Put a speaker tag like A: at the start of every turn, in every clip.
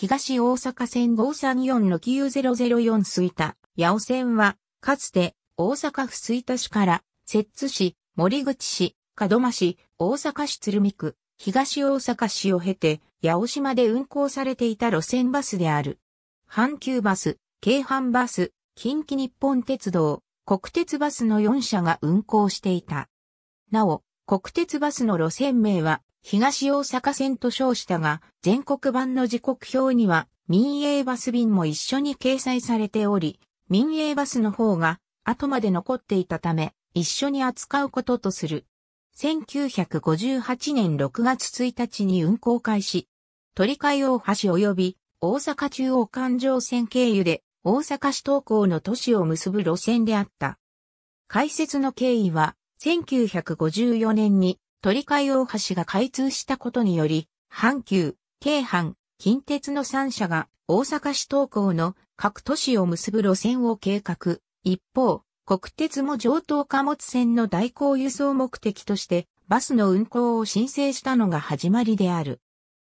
A: 東大阪線534の9004吹田、八尾線は、かつて、大阪府吹田市から、摂津市、森口市、門真市、大阪市鶴見区、東大阪市を経て、八尾島で運行されていた路線バスである。阪急バス、京阪バス、近畿日本鉄道、国鉄バスの4社が運行していた。なお、国鉄バスの路線名は、東大阪線と称したが、全国版の時刻表には民営バス便も一緒に掲載されており、民営バスの方が後まで残っていたため、一緒に扱うこととする。1958年6月1日に運行開始。鳥海大橋及び大阪中央環状線経由で大阪市東高の都市を結ぶ路線であった。開設の経緯は1954年に鳥海大橋が開通したことにより、阪急、京阪、近鉄の3社が大阪市東高の各都市を結ぶ路線を計画。一方、国鉄も上等貨物線の代行輸送目的としてバスの運行を申請したのが始まりである。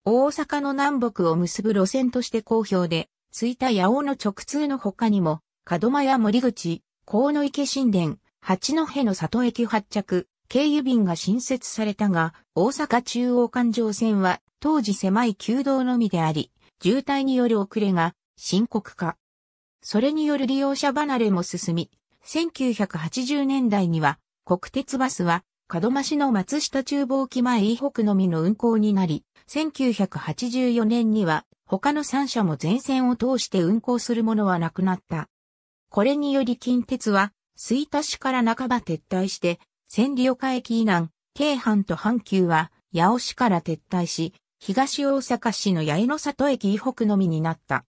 A: 大阪の南北を結ぶ路線として好評で、いた八尾の直通の他にも、門間や森口、河野池新田、八戸の里駅発着、経由便が新設されたが、大阪中央環状線は当時狭い旧道のみであり、渋滞による遅れが深刻化。それによる利用者離れも進み、1980年代には国鉄バスは門増の松下厨房機前以北のみの運行になり、1984年には他の3社も全線を通して運行するものはなくなった。これにより近鉄は、水田市から半ば撤退して、千里岡駅以南、京阪と阪急は、八尾市から撤退し、東大阪市の八重の里駅以北のみになった。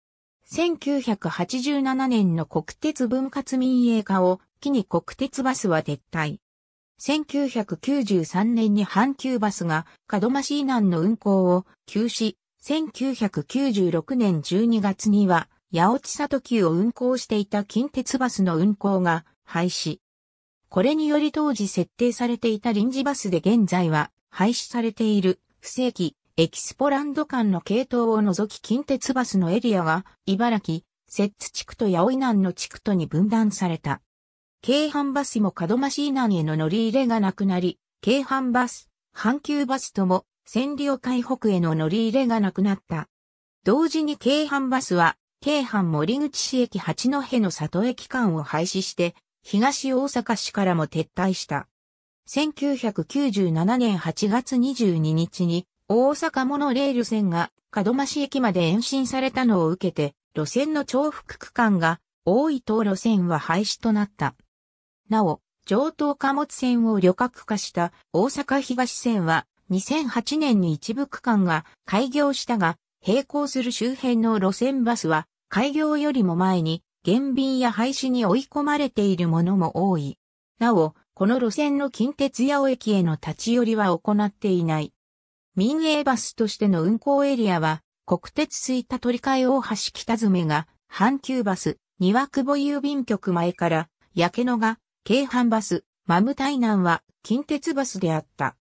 A: 1987年の国鉄分割民営化を機に国鉄バスは撤退。1993年に阪急バスが門増市以南の運行を休止、1996年12月には八地里急を運行していた近鉄バスの運行が廃止。これにより当時設定されていた臨時バスで現在は廃止されている不正規エキスポランド間の系統を除き近鉄バスのエリアは茨城、摂津地区と八尾南の地区とに分断された。京阪バスも門増南への乗り入れがなくなり、京阪バス、阪急バスとも占領海北への乗り入れがなくなった。同時に京阪バスは京阪森口市駅八戸の里駅間を廃止して東大阪市からも撤退した。1997年8月22日に大阪モノレール線が門増駅まで延伸されたのを受けて路線の重複区間が多い等路線は廃止となった。なお、上等貨物線を旅客化した大阪東線は2008年に一部区間が開業したが、並行する周辺の路線バスは開業よりも前に減便や廃止に追い込まれているものも多い。なお、この路線の近鉄八尾駅への立ち寄りは行っていない。民営バスとしての運行エリアは、国鉄水田取り替え大橋北詰が、阪急バス、庭久保郵便局前から、焼け野が、京阪バス、マム台南は、近鉄バスであった。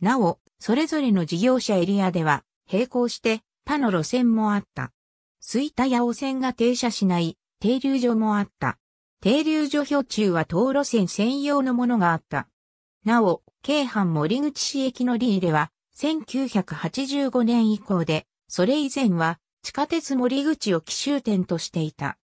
A: なお、それぞれの事業者エリアでは、並行して、他の路線もあった。水田八尾線が停車しない、停留所もあった。停留所標中は当路線専用のものがあった。なお、京阪森口市駅のリーレは、1985年以降で、それ以前は、地下鉄森口を奇襲点としていた。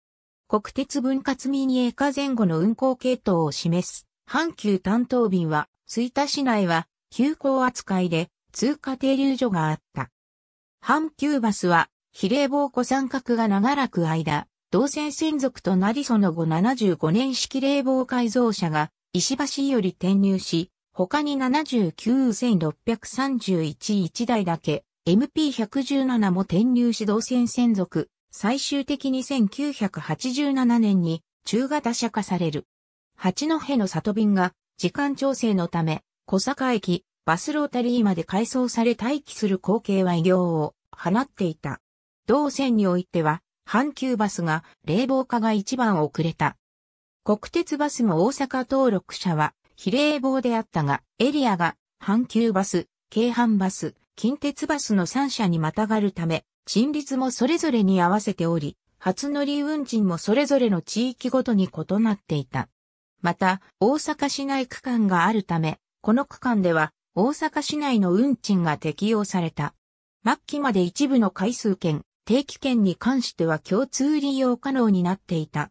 A: 国鉄分割民営化前後の運行系統を示す、阪急担当便は、吹田市内は、急行扱いで、通過停留所があった。阪急バスは、比例防護三角が長らく間、同線専属となりその後75年式冷房改造車が石橋より転入し、他に79631台だけ MP117 も転入し同線専属、最終的に1987年に中型車化される。八戸の里便が時間調整のため小坂駅、バスロータリーまで改装され待機する光景は異業を放っていた。同線においては阪急バスが冷房化が一番遅れた。国鉄バスも大阪登録者は非冷房であったが、エリアが阪急バス、京阪バス、近鉄バスの3社にまたがるため、賃率もそれぞれに合わせており、初乗り運賃もそれぞれの地域ごとに異なっていた。また、大阪市内区間があるため、この区間では大阪市内の運賃が適用された。末期まで一部の回数券、定期券に関しては共通利用可能になっていた。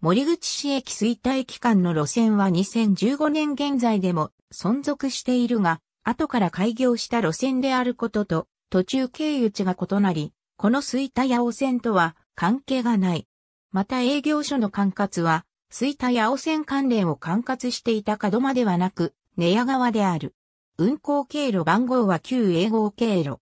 A: 森口市駅衰退期間の路線は2015年現在でも存続しているが、後から開業した路線であることと、途中経由地が異なり、この水田八尾線とは関係がない。また営業所の管轄は、水田八尾線関連を管轄していた門間ではなく、寝屋川である。運行経路番号は旧英語経路。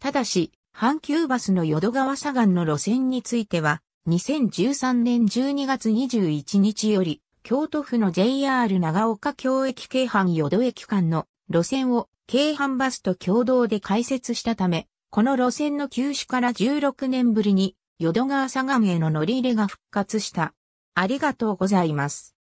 A: ただし、阪急バスの淀川左岸の路線については、2013年12月21日より、京都府の JR 長岡京駅京阪淀駅間の路線を京阪バスと共同で開設したため、この路線の休止から16年ぶりに、淀川左岸への乗り入れが復活した。ありがとうございます。